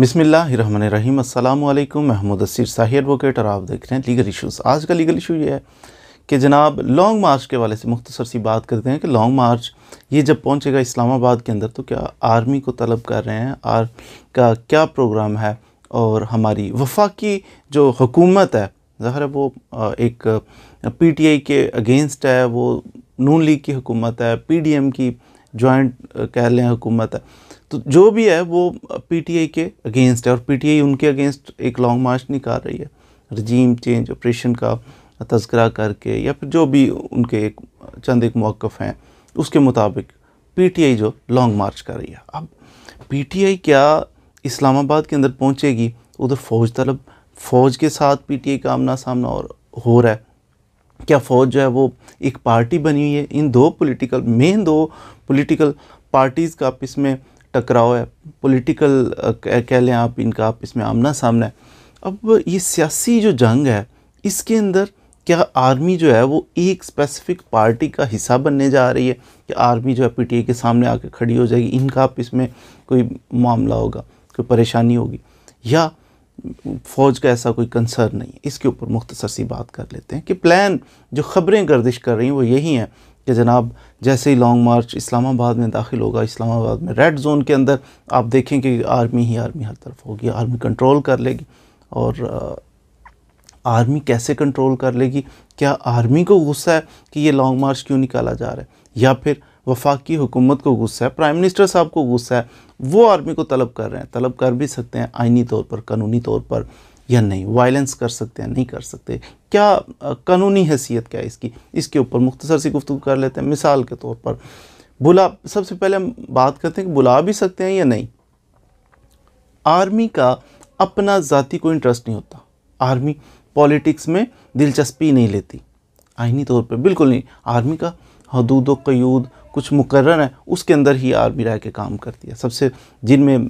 बिसमीम् अल्लाम महमूद असीर साही एडवोकेट और आप देख रहे हैं लीगल इशूज़ आज का लीगल इशू ये है कि जनाब लॉन्ग मार्च के वाले से मुख्तसर सी बात करते हैं कि लॉन्ग मार्च ये जब पहुँचेगा इस्लामाबाद के अंदर तो क्या आर्मी को तलब कर रहे हैं आर का क्या प्रोग्राम है और हमारी वफाकी जो हुकूमत है ज़ाहिर है वो एक पी टी आई के अगेंस्ट है वो नून लीग की हुकूमत है पी डी एम की जॉइंट कह लें हुकूमत है तो जो भी है वो पीटीआई के अगेंस्ट है और पीटीआई उनके अगेंस्ट एक लॉन्ग मार्च निकाल रही है रजीम चेंज ऑपरेशन का तस्करा करके या फिर जो भी उनके एक चंद एक मौक़ हैं उसके मुताबिक पीटीआई जो लॉन्ग मार्च कर रही है अब पीटीआई क्या इस्लामाबाद के अंदर पहुंचेगी उधर फ़ौज तलब फ़ौज के साथ पीटीआई का आमना सामना और हो रहा है क्या फ़ौज जो है वो एक पार्टी बनी हुई है इन दो पॉलिटिकल मेन दो पॉलिटिकल पार्टीज़ का आप इसमें टकराव है पॉलिटिकल कह लें आप इनका आप इसमें आमना सामना है अब ये सियासी जो जंग है इसके अंदर क्या आर्मी जो है वो एक स्पेसिफिक पार्टी का हिस्सा बनने जा रही है कि आर्मी जो है पी के सामने आके खड़ी हो जाएगी इनका आप इसमें कोई मामला होगा कोई परेशानी होगी या फ़ौज का ऐसा कोई कंसर्न नहीं है इसके ऊपर मुख्तसर सी बात कर लेते हैं कि प्लान जो ख़बरें गर्दिश कर रही हैं वो यही हैं कि जनाब जैसे ही लॉन्ग मार्च इस्लामाबाद में दाखिल होगा इस्लामाबाद में रेड जोन के अंदर आप देखें कि आर्मी ही आर्मी हर तरफ होगी आर्मी कंट्रोल कर लेगी और आर्मी कैसे कंट्रोल कर लेगी क्या आर्मी को गुस्सा है कि ये लॉन्ग मार्च क्यों निकाला जा रहा है या फिर वफाकी हुकूमत को गुस्सा है प्राइम मिनिस्टर साहब को गुस्सा है वो आर्मी को तलब कर रहे हैं तलब कर भी सकते हैं आइनी तौर पर कानूनी तौर पर या नहीं वायलेंस कर सकते हैं नहीं कर सकते क्या कानूनी हैसियत क्या है इसकी इसके ऊपर मुख्तसर सी गुफ्तु कर लेते हैं मिसाल के तौर पर बुला सबसे पहले हम बात करते हैं कि बुला भी सकते हैं या नहीं आर्मी का अपना ज़ाती कोई इंटरेस्ट नहीं होता आर्मी पॉलिटिक्स में दिलचस्पी नहीं लेती आइनी तौर पर बिल्कुल नहीं आर्मी का हदूद व क्यूद कुछ मुकर है उसके अंदर ही आर्मी रह के काम करती है सबसे जिनमें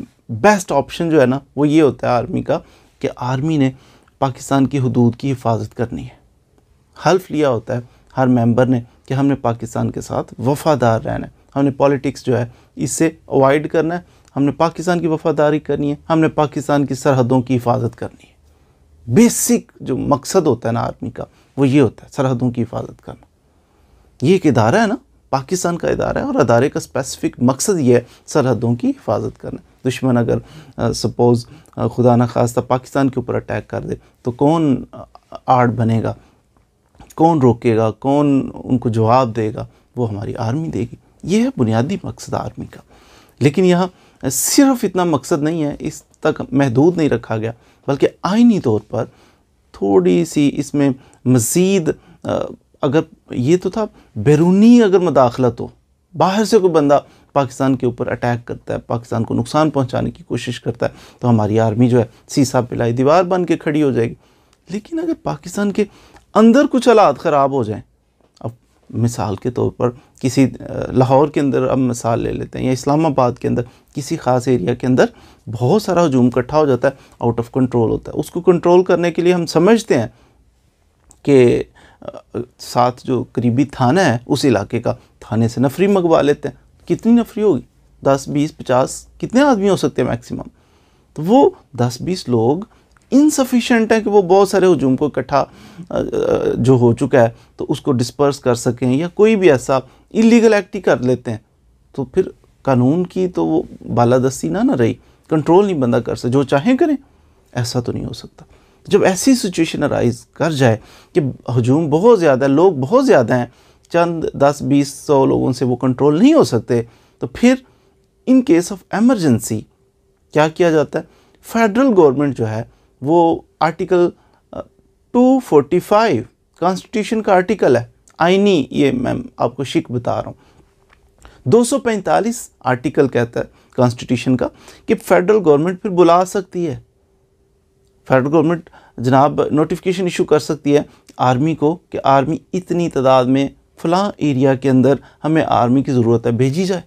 बेस्ट ऑप्शन जो है ना वो ये होता है आर्मी का कि आर्मी ने पाकिस्तान की हदूद की हिफाजत करनी है हल्फ लिया होता है हर मेंबर ने कि हमने पाकिस्तान के साथ वफादार रहना है हमने पॉलिटिक्स जो है इससे अवॉइड करना है हमने पाकिस्तान की वफादारी करनी है हमने पाकिस्तान की सरहदों की हिफाजत करनी है बेसिक जो मकसद होता है ना आर्मी का वो ये होता है सरहदों की हिफाजत करना ये एक इदारा है ना पाकिस्तान का इदारा है और अदारे का स्पेसिफिक मकसद ये है सरहदों की हिफाजत करना दुश्मन अगर सपोज़ खुदा न खास्ता पाकिस्तान के ऊपर अटैक कर दे तो कौन आर्ट बनेगा कौन रोकेगा कौन उनको जवाब देगा वो हमारी आर्मी देगी ये है बुनियादी मकसद आर्मी का लेकिन यह सिर्फ इतना मकसद नहीं है इस तक महदूद नहीं रखा गया बल्कि आइनी तौर पर थोड़ी सी इसमें मज़ीद अगर ये तो था बैरूनी अगर मदाखलत हो बाहर से कोई बंदा पाकिस्तान के ऊपर अटैक करता है पाकिस्तान को नुकसान पहुंचाने की कोशिश करता है तो हमारी आर्मी जो है सीसा पिलाई दीवार बन के खड़ी हो जाएगी लेकिन अगर पाकिस्तान के अंदर कुछ हालात ख़राब हो जाएं अब मिसाल के तौर पर किसी लाहौर के अंदर अब मिसाल ले लेते हैं या इस्लामाबाद के अंदर किसी ख़ास एरिया के अंदर बहुत सारा हजूम इकट्ठा हो जाता है आउट ऑफ कंट्रोल होता है उसको कंट्रोल करने के लिए हम समझते हैं कि साथ जो करीबी थाना है उस इलाके का थाने से नफरी मंगवा लेते हैं कितनी नफरी होगी दस बीस पचास कितने आदमी हो सकते हैं मैक्सिमम तो वो दस बीस लोग इनसफिशेंट हैं कि वो बहुत सारे हजूम को इकट्ठा जो हो चुका है तो उसको डिस्पर्स कर सकें या कोई भी ऐसा इलीगल एक्ट ही कर लेते हैं तो फिर कानून की तो वो बालादस्ती ना ना रही कंट्रोल नहीं बंदा कर सके जो चाहें करें ऐसा तो नहीं हो सकता जब ऐसी सिचुएशन अराइज कर जाए कि हजूम बहुत ज़्यादा लोग बहुत ज़्यादा हैं चंद दस बीस सौ लोगों से वो कंट्रोल नहीं हो सकते तो फिर इन केस ऑफ एमरजेंसी क्या किया जाता है फेडरल गवर्नमेंट जो है वो आर्टिकल 245 कॉन्स्टिट्यूशन का आर्टिकल है आइनी ये मैं आपको शिक बता रहा हूँ 245 आर्टिकल कहता है कॉन्स्टिट्यूशन का कि फेडरल गवर्नमेंट फिर बुला सकती है फेडरल गवर्नमेंट जनाब नोटिफिकेशन इशू कर सकती है आर्मी को कि आर्मी इतनी तादाद में फला एरिया के अंदर हमें आर्मी की ज़रूरत है भेजी जाए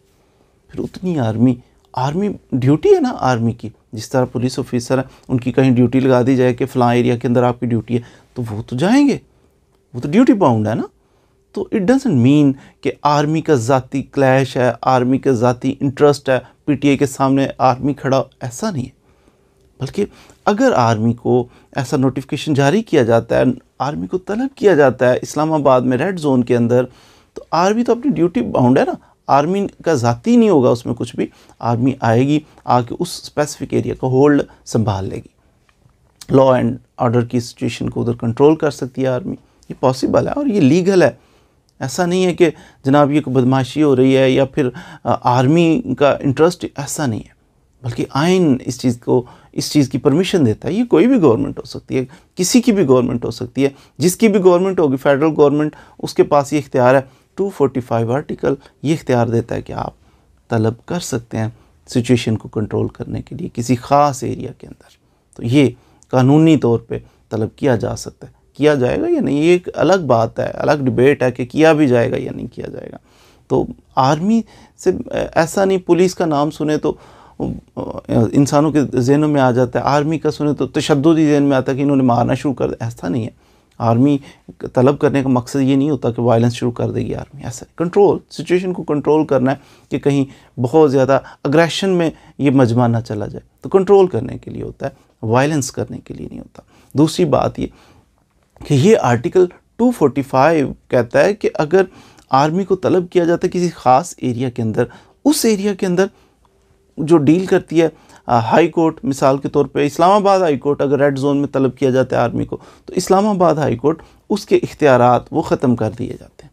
फिर उतनी आर्मी आर्मी ड्यूटी है ना आर्मी की जिस तरह पुलिस ऑफिसर है उनकी कहीं ड्यूटी लगा दी जाए कि फ़लाँ एरिया के अंदर आपकी ड्यूटी है तो वो तो जाएंगे वो तो ड्यूटी बाउंड है ना तो इट डजेंट मीन कि आर्मी का ज़ाती क्लैश है आर्मी का ज़ाती इंटरेस्ट है पीटीए के सामने आर्मी खड़ा ऐसा नहीं है बल्कि अगर आर्मी को ऐसा नोटिफिकेशन जारी किया जाता है आर्मी को तलब किया जाता है इस्लामाबाद में रेड जोन के अंदर तो आर्मी तो अपनी ड्यूटी बाउंड है ना आर्मी का ज़ाती नहीं होगा उसमें कुछ भी आर्मी आएगी आके उस स्पेसिफिक एरिया को होल्ड संभाल लेगी लॉ एंड ऑर्डर की सिचुएशन को उधर कंट्रोल कर सकती है आर्मी ये पॉसिबल है और ये लीगल है ऐसा नहीं है कि जनाब ये कोई बदमाशी हो रही है या फिर आर्मी का इंटरेस्ट ऐसा नहीं है बल्कि आइन इस चीज़ को इस चीज़ की परमिशन देता है ये कोई भी गवर्नमेंट हो सकती है किसी की भी गवर्नमेंट हो सकती है जिसकी भी गवर्नमेंट होगी फेडरल गवर्नमेंट उसके पास ये इख्तियार है 245 आर्टिकल ये इख्तियार देता है कि आप तलब कर सकते हैं सिचुएशन को कंट्रोल करने के लिए किसी ख़ास एरिया के अंदर तो ये कानूनी तौर पर तलब किया जा सकता है किया जाएगा या नहीं ये एक अलग बात है अलग डिबेट है कि किया भी जाएगा या नहीं किया जाएगा तो आर्मी से ऐसा नहीं पुलिस का नाम सुने तो इंसानों के जहनों में आ जाता है आर्मी का सुने तो तशद ही जहन में आता है कि इन्होंने मारना शुरू कर दिया ऐसा नहीं है आर्मी तलब करने का मकसद ये नहीं होता कि वायलेंस शुरू कर देगी आर्मी ऐसा कंट्रोल सिचुएशन को कंट्रोल करना है कि कहीं बहुत ज़्यादा अग्रेशन में ये मजमा ना चला जाए तो कंट्रोल करने के लिए होता है वायलेंस करने के लिए नहीं होता दूसरी बात ये कि ये आर्टिकल 245 कहता है कि अगर आर्मी को तलब किया जाता है किसी ख़ास एरिया के अंदर उस एरिया के अंदर जो डील करती है हाई कोर्ट मिसाल के तौर पे इस्लामाबाद हाई कोर्ट अगर रेड जोन में तलब किया जाता है आर्मी को तो इस्लामाबाद हाई कोर्ट उसके इख्तियार वो ख़त्म कर दिए जाते हैं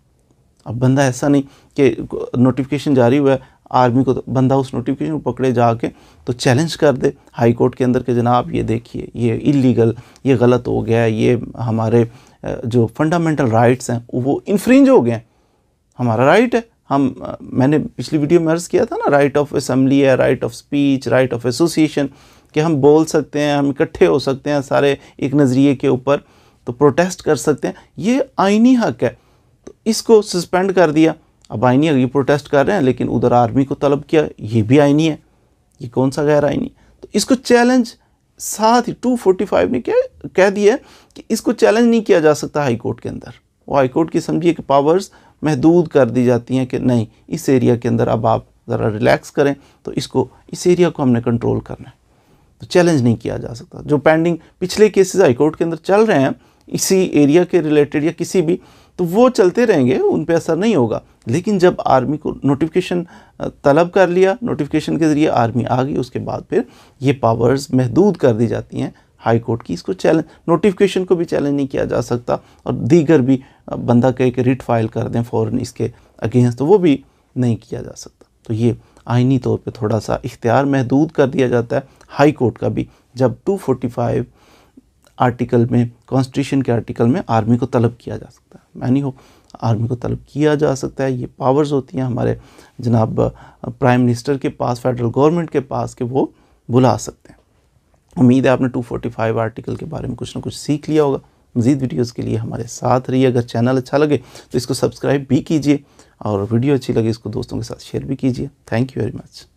अब बंदा ऐसा नहीं कि नोटिफिकेशन जारी हुआ है आर्मी को तो बंदा उस नोटिफिकेशन को पकड़े जाके तो चैलेंज कर दे हाई कोर्ट के अंदर के जनाब ये देखिए ये इलीगल ये गलत हो गया ये हमारे जो फंडामेंटल राइट्स हैं वो इन्फ्रिंज हो गए हैं हमारा राइट है हम मैंने पिछली वीडियो में अर्ज़ किया था ना राइट ऑफ असम्बली है right of speech right of association कि हम बोल सकते हैं हम इकट्ठे हो सकते हैं सारे एक नज़रिए के ऊपर तो प्रोटेस्ट कर सकते हैं ये आइनी हक है तो इसको सस्पेंड कर दिया अब आइनी ये प्रोटेस्ट कर रहे हैं लेकिन उधर आर्मी को तलब किया ये भी आइनी है ये कौन सा गैर आइनी तो इसको चैलेंज साथ ही फाइव ने क्या कह दिया कि इसको चैलेंज नहीं किया जा सकता हाईकोर्ट के अंदर वो हाईकोर्ट की समझिए कि पावर्स महदूद कर दी जाती हैं कि नहीं इस एरिया के अंदर अब आप ज़रा रिलैक्स करें तो इसको इस एरिया को हमने कंट्रोल करना है तो चैलेंज नहीं किया जा सकता जो पेंडिंग पिछले केसेस हाईकोर्ट के अंदर चल रहे हैं इसी एरिया के रिलेटेड या किसी भी तो वो चलते रहेंगे उन पर असर नहीं होगा लेकिन जब आर्मी को नोटिफिकेशन तलब कर लिया नोटिफिकेशन के ज़रिए आर्मी आ गई उसके बाद फिर ये पावर्स महदूद कर दी जाती हैं हाई कोर्ट की इसको चैलेंज नोटिफिकेशन को भी चैलेंज नहीं किया जा सकता और दीगर भी बंदा कहे एक रिट फाइल कर दें फ़ौर इसके अगेंस्ट तो वो भी नहीं किया जा सकता तो ये आइनी तौर पे थोड़ा सा इख्तियार महदूद कर दिया जाता है हाई कोर्ट का भी जब 245 आर्टिकल में कॉन्स्टिट्यूशन के आर्टिकल में आर्मी को तलब किया जा सकता है मैनी हो आर्मी को तलब किया जा सकता है ये पावर्स होती हैं हमारे जनाब प्राइम मिनिस्टर के पास फेडरल गवर्नमेंट के पास कि वो बुला सकते हैं उम्मीद है आपने 245 आर्टिकल के बारे में कुछ ना कुछ सीख लिया होगा मज़ीद वीडियोज़ के लिए हमारे साथ रहिए अगर चैनल अच्छा लगे तो इसको सब्सक्राइब भी कीजिए और वीडियो अच्छी लगे इसको दोस्तों के साथ शेयर भी कीजिए थैंक यू वेरी मच